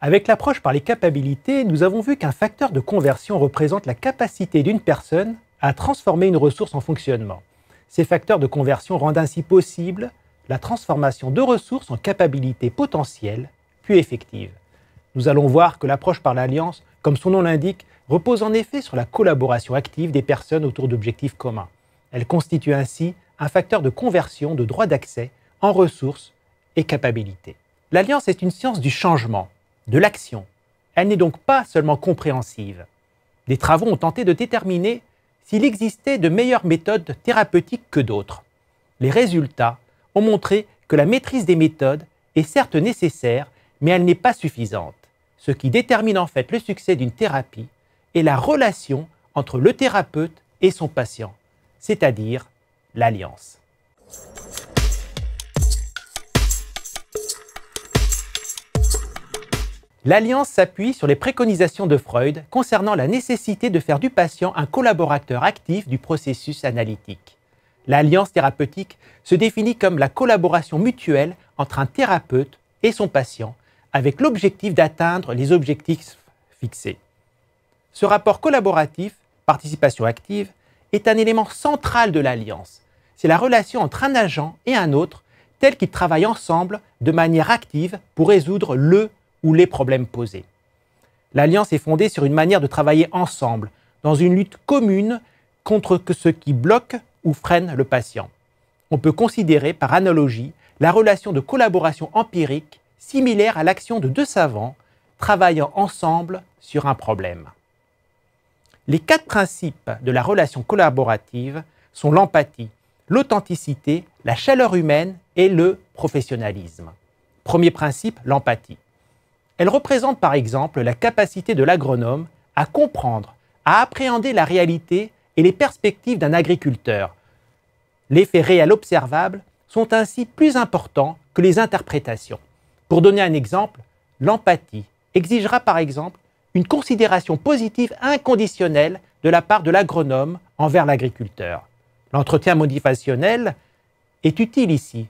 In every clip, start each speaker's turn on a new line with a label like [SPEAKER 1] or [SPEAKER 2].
[SPEAKER 1] Avec l'approche par les capacités, nous avons vu qu'un facteur de conversion représente la capacité d'une personne à transformer une ressource en fonctionnement. Ces facteurs de conversion rendent ainsi possible la transformation de ressources en capacités potentielles puis effectives. Nous allons voir que l'approche par l'alliance, comme son nom l'indique, repose en effet sur la collaboration active des personnes autour d'objectifs communs. Elle constitue ainsi un facteur de conversion de droits d'accès en ressources et capacités. L'alliance est une science du changement de l'action. Elle n'est donc pas seulement compréhensive. Des travaux ont tenté de déterminer s'il existait de meilleures méthodes thérapeutiques que d'autres. Les résultats ont montré que la maîtrise des méthodes est certes nécessaire, mais elle n'est pas suffisante. Ce qui détermine en fait le succès d'une thérapie est la relation entre le thérapeute et son patient, c'est-à-dire l'alliance. L'Alliance s'appuie sur les préconisations de Freud concernant la nécessité de faire du patient un collaborateur actif du processus analytique. L'alliance thérapeutique se définit comme la collaboration mutuelle entre un thérapeute et son patient, avec l'objectif d'atteindre les objectifs fixés. Ce rapport collaboratif, participation active, est un élément central de l'alliance. C'est la relation entre un agent et un autre, tel qu'ils travaillent ensemble de manière active pour résoudre le ou les problèmes posés. L'alliance est fondée sur une manière de travailler ensemble, dans une lutte commune contre ce qui bloque ou freine le patient. On peut considérer par analogie la relation de collaboration empirique similaire à l'action de deux savants travaillant ensemble sur un problème. Les quatre principes de la relation collaborative sont l'empathie, l'authenticité, la chaleur humaine et le professionnalisme. Premier principe, l'empathie. Elle représente par exemple la capacité de l'agronome à comprendre, à appréhender la réalité et les perspectives d'un agriculteur. Les faits réels observables sont ainsi plus importants que les interprétations. Pour donner un exemple, l'empathie exigera par exemple une considération positive inconditionnelle de la part de l'agronome envers l'agriculteur. L'entretien motivationnel est utile ici.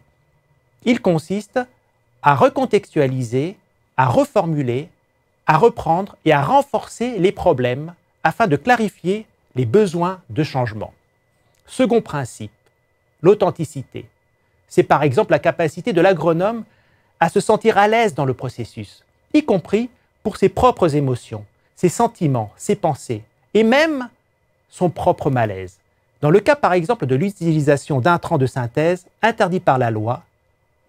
[SPEAKER 1] Il consiste à recontextualiser à reformuler, à reprendre et à renforcer les problèmes afin de clarifier les besoins de changement. Second principe, l'authenticité. C'est par exemple la capacité de l'agronome à se sentir à l'aise dans le processus, y compris pour ses propres émotions, ses sentiments, ses pensées, et même son propre malaise. Dans le cas par exemple de l'utilisation d'un d'intrants de synthèse interdit par la loi,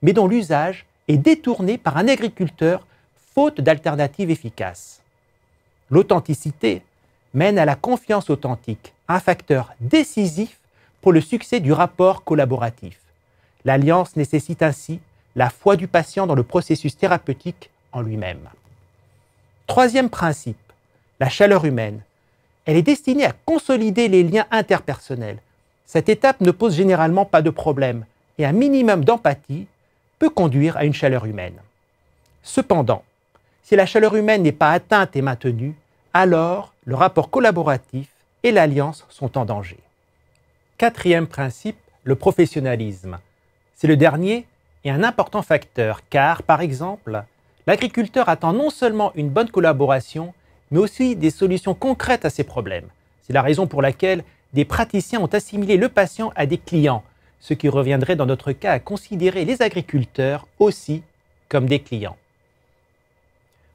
[SPEAKER 1] mais dont l'usage est détourné par un agriculteur faute efficaces L'authenticité mène à la confiance authentique, un facteur décisif pour le succès du rapport collaboratif. L'alliance nécessite ainsi la foi du patient dans le processus thérapeutique en lui-même. Troisième principe, la chaleur humaine. Elle est destinée à consolider les liens interpersonnels. Cette étape ne pose généralement pas de problème et un minimum d'empathie peut conduire à une chaleur humaine. Cependant, si la chaleur humaine n'est pas atteinte et maintenue, alors le rapport collaboratif et l'alliance sont en danger. Quatrième principe, le professionnalisme. C'est le dernier et un important facteur car, par exemple, l'agriculteur attend non seulement une bonne collaboration, mais aussi des solutions concrètes à ses problèmes. C'est la raison pour laquelle des praticiens ont assimilé le patient à des clients, ce qui reviendrait dans notre cas à considérer les agriculteurs aussi comme des clients.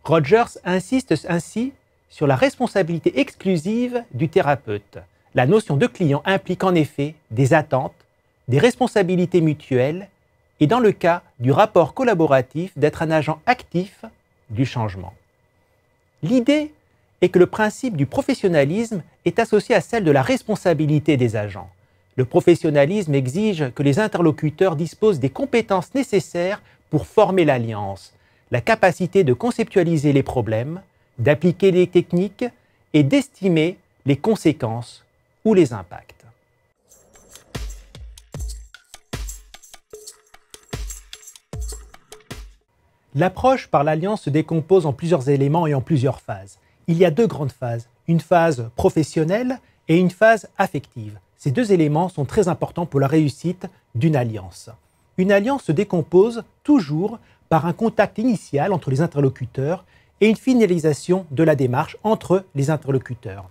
[SPEAKER 1] Rogers insiste ainsi sur la responsabilité exclusive du thérapeute. La notion de client implique en effet des attentes, des responsabilités mutuelles et dans le cas du rapport collaboratif d'être un agent actif du changement. L'idée est que le principe du professionnalisme est associé à celle de la responsabilité des agents. Le professionnalisme exige que les interlocuteurs disposent des compétences nécessaires pour former l'alliance, la capacité de conceptualiser les problèmes, d'appliquer les techniques et d'estimer les conséquences ou les impacts. L'approche par l'alliance se décompose en plusieurs éléments et en plusieurs phases. Il y a deux grandes phases, une phase professionnelle et une phase affective. Ces deux éléments sont très importants pour la réussite d'une alliance. Une alliance se décompose toujours par un contact initial entre les interlocuteurs et une finalisation de la démarche entre les interlocuteurs.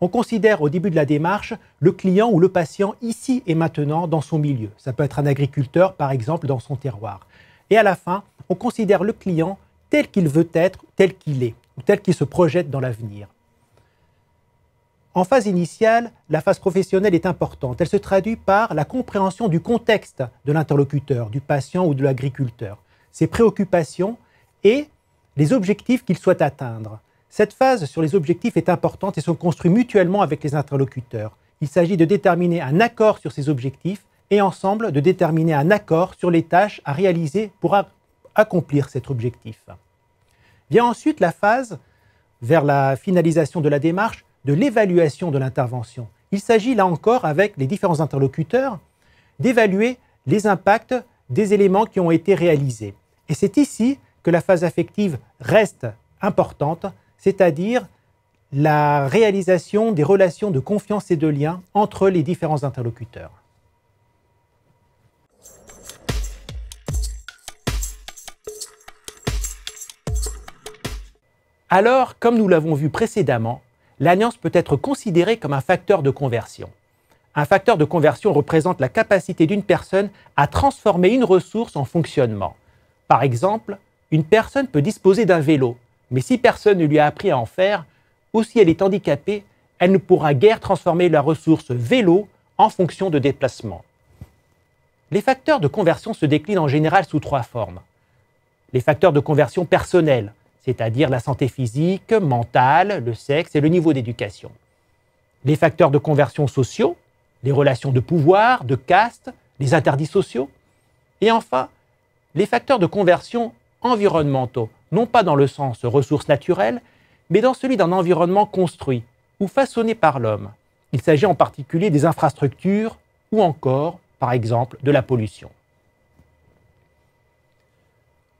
[SPEAKER 1] On considère au début de la démarche le client ou le patient ici et maintenant dans son milieu. Ça peut être un agriculteur, par exemple, dans son terroir. Et à la fin, on considère le client tel qu'il veut être, tel qu'il est, ou tel qu'il se projette dans l'avenir. En phase initiale, la phase professionnelle est importante. Elle se traduit par la compréhension du contexte de l'interlocuteur, du patient ou de l'agriculteur ses préoccupations et les objectifs qu'il souhaite atteindre. Cette phase sur les objectifs est importante et se construit mutuellement avec les interlocuteurs. Il s'agit de déterminer un accord sur ces objectifs et ensemble de déterminer un accord sur les tâches à réaliser pour accomplir cet objectif. Vient ensuite la phase, vers la finalisation de la démarche, de l'évaluation de l'intervention. Il s'agit là encore, avec les différents interlocuteurs, d'évaluer les impacts des éléments qui ont été réalisés. Et c'est ici que la phase affective reste importante, c'est-à-dire la réalisation des relations de confiance et de lien entre les différents interlocuteurs. Alors, comme nous l'avons vu précédemment, l'alliance peut être considérée comme un facteur de conversion. Un facteur de conversion représente la capacité d'une personne à transformer une ressource en fonctionnement. Par exemple, une personne peut disposer d'un vélo, mais si personne ne lui a appris à en faire, ou si elle est handicapée, elle ne pourra guère transformer la ressource vélo en fonction de déplacement. Les facteurs de conversion se déclinent en général sous trois formes. Les facteurs de conversion personnels, c'est-à-dire la santé physique, mentale, le sexe et le niveau d'éducation. Les facteurs de conversion sociaux, les relations de pouvoir, de caste, les interdits sociaux. Et enfin, les facteurs de conversion environnementaux, non pas dans le sens ressources naturelles, mais dans celui d'un environnement construit ou façonné par l'homme. Il s'agit en particulier des infrastructures ou encore, par exemple, de la pollution.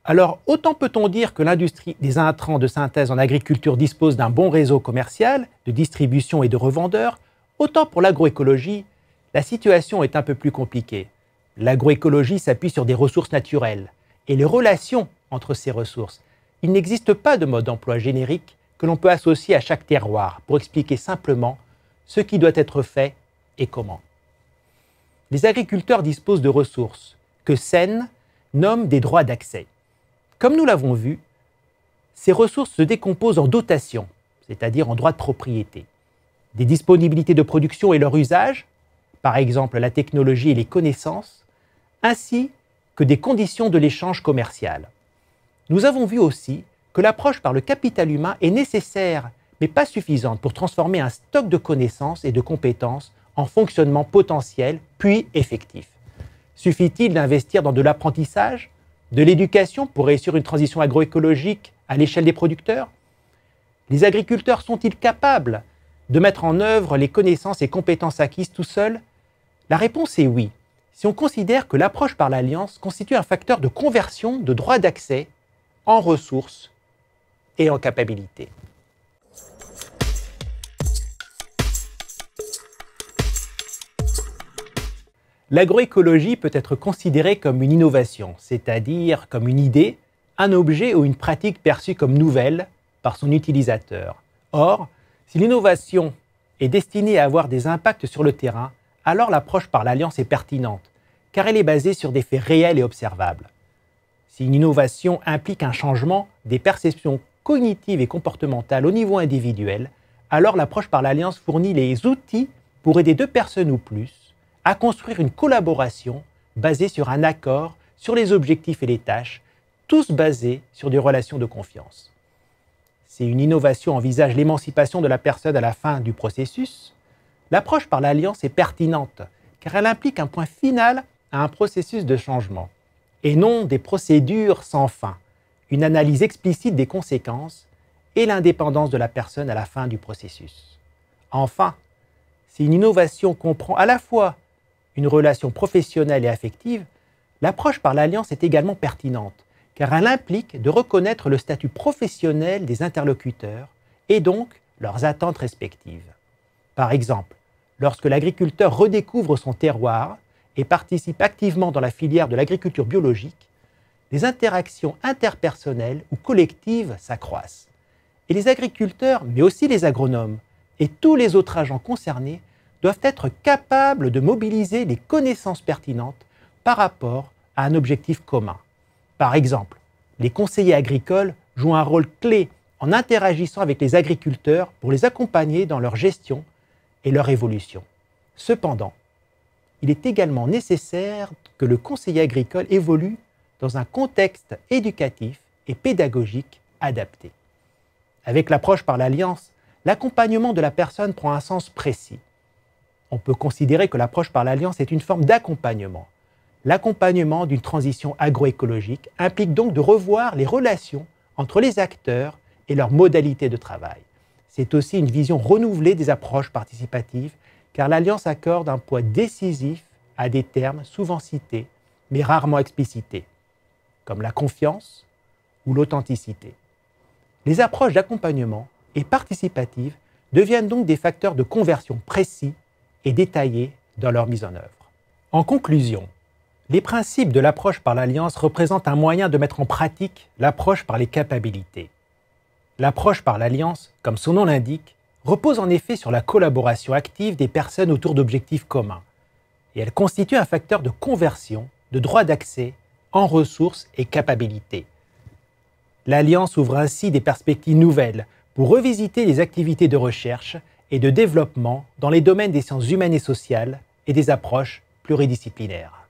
[SPEAKER 1] Alors, autant peut-on dire que l'industrie des intrants de synthèse en agriculture dispose d'un bon réseau commercial, de distribution et de revendeurs, autant pour l'agroécologie, la situation est un peu plus compliquée. L'agroécologie s'appuie sur des ressources naturelles et les relations entre ces ressources. Il n'existe pas de mode d'emploi générique que l'on peut associer à chaque terroir pour expliquer simplement ce qui doit être fait et comment. Les agriculteurs disposent de ressources que Sen nomme des droits d'accès. Comme nous l'avons vu, ces ressources se décomposent en dotations, c'est-à-dire en droits de propriété, des disponibilités de production et leur usage, par exemple la technologie et les connaissances, ainsi que des conditions de l'échange commercial. Nous avons vu aussi que l'approche par le capital humain est nécessaire, mais pas suffisante pour transformer un stock de connaissances et de compétences en fonctionnement potentiel, puis effectif. Suffit-il d'investir dans de l'apprentissage, de l'éducation pour réussir une transition agroécologique à l'échelle des producteurs Les agriculteurs sont-ils capables de mettre en œuvre les connaissances et compétences acquises tout seuls La réponse est oui, si on considère que l'approche par l'alliance constitue un facteur de conversion de droits d'accès en ressources et en capacités. L'agroécologie peut être considérée comme une innovation, c'est-à-dire comme une idée, un objet ou une pratique perçue comme nouvelle par son utilisateur. Or, si l'innovation est destinée à avoir des impacts sur le terrain, alors l'approche par l'alliance est pertinente, car elle est basée sur des faits réels et observables. Si une innovation implique un changement des perceptions cognitives et comportementales au niveau individuel, alors l'approche par l'alliance fournit les outils pour aider deux personnes ou plus à construire une collaboration basée sur un accord sur les objectifs et les tâches, tous basés sur des relations de confiance. Si une innovation envisage l'émancipation de la personne à la fin du processus, L'approche par l'alliance est pertinente, car elle implique un point final à un processus de changement, et non des procédures sans fin, une analyse explicite des conséquences et l'indépendance de la personne à la fin du processus. Enfin, si une innovation comprend à la fois une relation professionnelle et affective, l'approche par l'alliance est également pertinente, car elle implique de reconnaître le statut professionnel des interlocuteurs et donc leurs attentes respectives. Par exemple, lorsque l'agriculteur redécouvre son terroir et participe activement dans la filière de l'agriculture biologique, les interactions interpersonnelles ou collectives s'accroissent. Et les agriculteurs, mais aussi les agronomes et tous les autres agents concernés, doivent être capables de mobiliser les connaissances pertinentes par rapport à un objectif commun. Par exemple, les conseillers agricoles jouent un rôle clé en interagissant avec les agriculteurs pour les accompagner dans leur gestion et leur évolution. Cependant, il est également nécessaire que le conseiller agricole évolue dans un contexte éducatif et pédagogique adapté. Avec l'approche par l'alliance, l'accompagnement de la personne prend un sens précis. On peut considérer que l'approche par l'alliance est une forme d'accompagnement. L'accompagnement d'une transition agroécologique implique donc de revoir les relations entre les acteurs et leurs modalités de travail c'est aussi une vision renouvelée des approches participatives, car l'Alliance accorde un poids décisif à des termes souvent cités, mais rarement explicités, comme la confiance ou l'authenticité. Les approches d'accompagnement et participatives deviennent donc des facteurs de conversion précis et détaillés dans leur mise en œuvre. En conclusion, les principes de l'approche par l'Alliance représentent un moyen de mettre en pratique l'approche par les capacités. L'approche par l'Alliance, comme son nom l'indique, repose en effet sur la collaboration active des personnes autour d'objectifs communs, et elle constitue un facteur de conversion, de droits d'accès, en ressources et capacités. L'Alliance ouvre ainsi des perspectives nouvelles pour revisiter les activités de recherche et de développement dans les domaines des sciences humaines et sociales et des approches pluridisciplinaires.